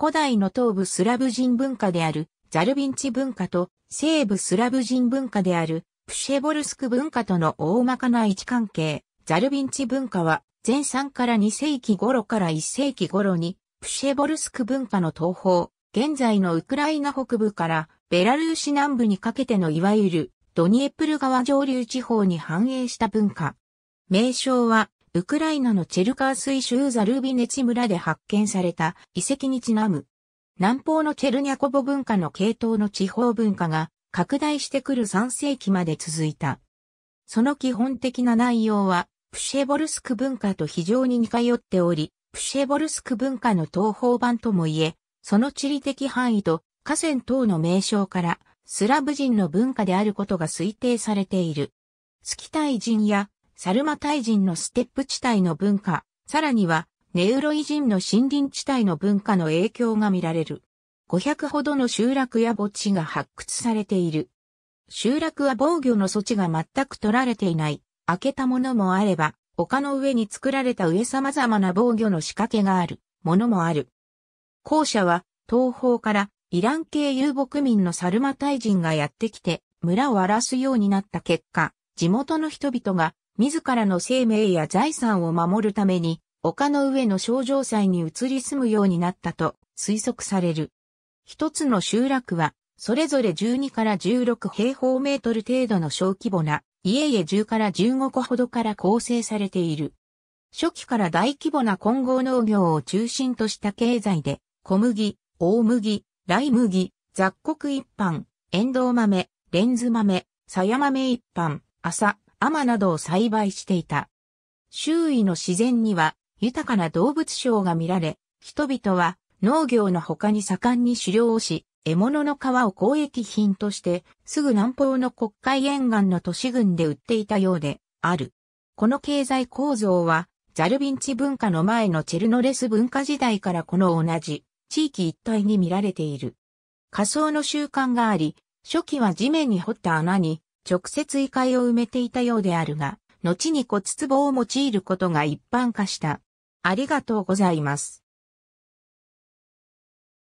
古代の東部スラブ人文化であるザルビンチ文化と西部スラブ人文化であるプシェボルスク文化との大まかな位置関係、ザルビンチ文化は前3から2世紀頃から1世紀頃にプシェボルスク文化の東方、現在のウクライナ北部からベラルーシ南部にかけてのいわゆるドニエプル川上流地方に繁栄した文化。名称はウクライナのチェルカースイ州ザルービネチ村で発見された遺跡にちなむ。南方のチェルニャコボ文化の系統の地方文化が拡大してくる3世紀まで続いた。その基本的な内容は、プシェボルスク文化と非常に似通っており、プシェボルスク文化の東方版ともいえ、その地理的範囲と河川等の名称からスラブ人の文化であることが推定されている。月キ人やサルマタイ人のステップ地帯の文化、さらにはネウロイ人の森林地帯の文化の影響が見られる。500ほどの集落や墓地が発掘されている。集落は防御の措置が全く取られていない。開けたものもあれば、丘の上に作られた上様々な防御の仕掛けがある、ものもある。校舎は、東方からイラン系遊牧民のサルマタイ人がやってきて、村を荒らすようになった結果、地元の人々が自らの生命や財産を守るために、丘の上の小城祭に移り住むようになったと推測される。一つの集落は、それぞれ12から16平方メートル程度の小規模な、家々10から15個ほどから構成されている。初期から大規模な混合農業を中心とした経済で、小麦、大麦、ライ麦、雑穀一般、エンドウ豆、レンズ豆、さや豆一般、麻、甘などを栽培していた。周囲の自然には豊かな動物賞が見られ、人々は農業の他に盛んに狩猟をし、獲物の皮を交易品として、すぐ南方の国会沿岸の都市群で売っていたようで、ある。この経済構造は、ザルビンチ文化の前のチェルノレス文化時代からこの同じ、地域一帯に見られている。仮想の習慣があり、初期は地面に掘った穴に直接異界を埋めていたようであるが、後に骨壺を用いることが一般化した。ありがとうございます。